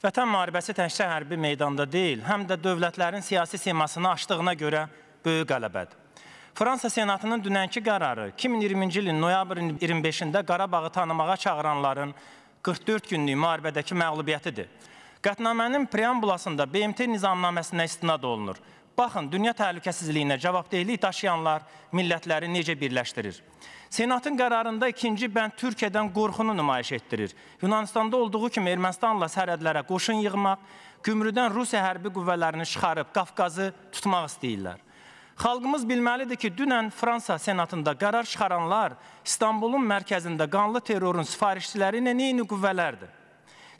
Vətən müharibəsi təkcə hərbi meydanda deyil, həm də dövlətlərin siyasi simasını aşdığına görə böyük qələbədir. Fransa Senatının dünənki qərarı 2020-ci ilin noyabrın 25-də Qarabağı tanımağa çağıranların 44 günlük müharibədəki məğlubiyyətidir. Qətnamənin preambulasında BMT nizamnaməsinə istinad olunur. Baxın, dünya təhlükəsizliyinə cavabdehlik daşıyanlar millətləri necə birləşdirir. Senatın qərarında ikinci bənd Türkiyədən qorxunu nümayiş etdirir. Yunanistanda olduğu kimi Ermənistanla sərhədlərə qoşun yığmaq, gümrüdən Rusiya hərbi qüvvələrini çıxarıb Qafqazı tutmaq istəyirlər. Xalqımız bilməlidir ki, dünən Fransa senatında qərar çıxaranlar İstanbulun mərkəzində qanlı terrorun sifarişçiləri ilə eyni qüvvələrdir.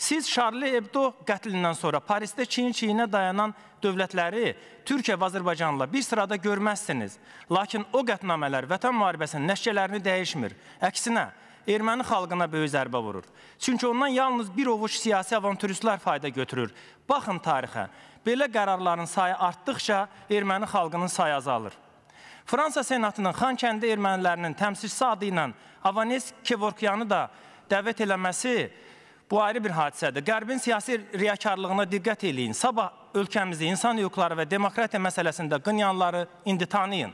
Siz Şarli Ebdo qətlindən sonra Parisdə çiyin-çiyinə dayanan dövlətləri Türkiyə və Azərbaycanla bir sırada görməzsiniz. Lakin o qətnamələr vətən müharibəsinin nəşkələrini dəyişmir. Əksinə, erməni xalqına böyük zərbə vurur. Çünki ondan yalnız bir ovuc siyasi avantüristlər fayda götürür. Baxın tarixə, belə qərarların sayı artdıqca erməni xalqının sayı azalır. Fransa Senatının Xankəndi ermənilərinin təmsilçisi adı ilə Avanes Kevorkyanı da dəvət eləməsi Bu ayrı bir hadisədir. Qərbin siyasi riyakarlığına diqqət eləyin. Sabah ölkəmizdə insan hüquqları və demokratiya məsələsində qınyanları indi tanıyın.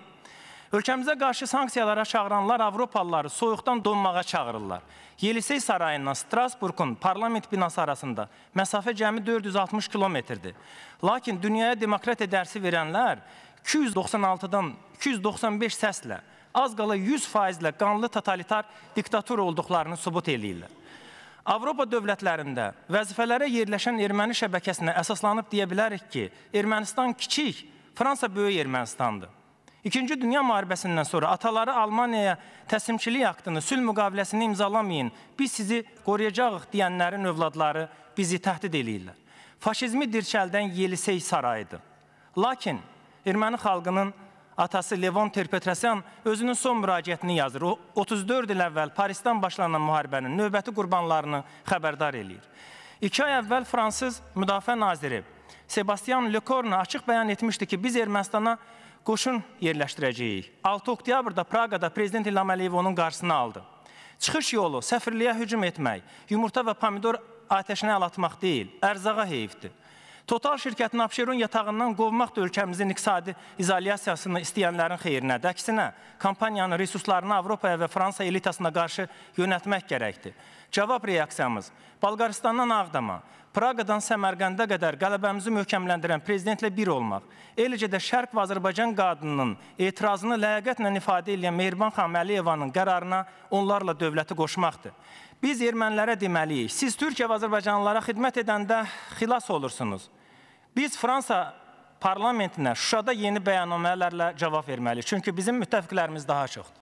Ölkəmizə qarşı sanksiyalara çağıranlar Avropalıları soyuqdan donmağa çağırırlar. Yelisey sarayından Strasburqun parlament binası arasında məsafə cəmi 460 kilometrdir. Lakin dünyaya demokratiya dərsi verənlər 296-dan 295 səslə az qala 100 faizlə qanlı totalitar diktatur olduqlarını sübut eləyirlər. Avropa dövlətlərində vəzifələrə yerləşən erməni şəbəkəsinə əsaslanıb deyə bilərik ki, Ermənistan kiçik, Fransa böyük Ermənistandır. İkinci Dünya müharibəsindən sonra ataları Almaniyaya təslimçilik aktını, sülh müqaviləsini imzalamayın, biz sizi qoruyacağıq deyənlərin övladları bizi təhdid eləyirlər. Faşizmi dirçəldən Yelisey sarayıdır. Lakin erməni xalqının atası Levon Terpetrosyan özünün son müraciətini yazır. O 34 il əvvəl Parisdən başlanan müharibənin növbəti qurbanlarını xəbərdar eləyir. 2 ay əvvəl Fransız Müdafiə naziri Sebastian Lecorne açıq bəyan etmişdi ki, biz Ermənistana qoşun yerləşdirəcəyik. 6 oktyabrda Praqada prezident İlham Əliyev onun qarşısını aldı. Çıxış yolu səfirliyə hücum etmək, yumurta və pomidor atəşinə əl atmaq deyil, ərzağa heyifdir. Total şirkətini Abşeron yatağından qovmaq da ölkəmizin iqtisadi izolyasiyasını istəyənlərin xeyrinədir. Əksinə, kampaniyanın resurslarını Avropaya və Fransa elitasına qarşı yönətmək gərəkdir. Cavab reaksiyamız Balqaristandan Ağdama, Praqadan Səmərqəndə qədər qələbəmizi möhkəmləndirən prezidentlə bir olmaq, eləcə də Şərq və Azərbaycan qadının etirazını ləyaqətlə ifadə edən Mehriban xanım Əliyevanın qərarına onlarla dövləti qoşmaqdır. Biz ermənilərə deməliyik, siz Türkiyə və Azərbaycanlılara xidmət edəndə xilas olursunuz. Biz Fransa parlamentinə Şuşada yeni bəyannamələrlə cavab verməliyik. Çünki bizim müttəfiqlərimiz daha çoxdur.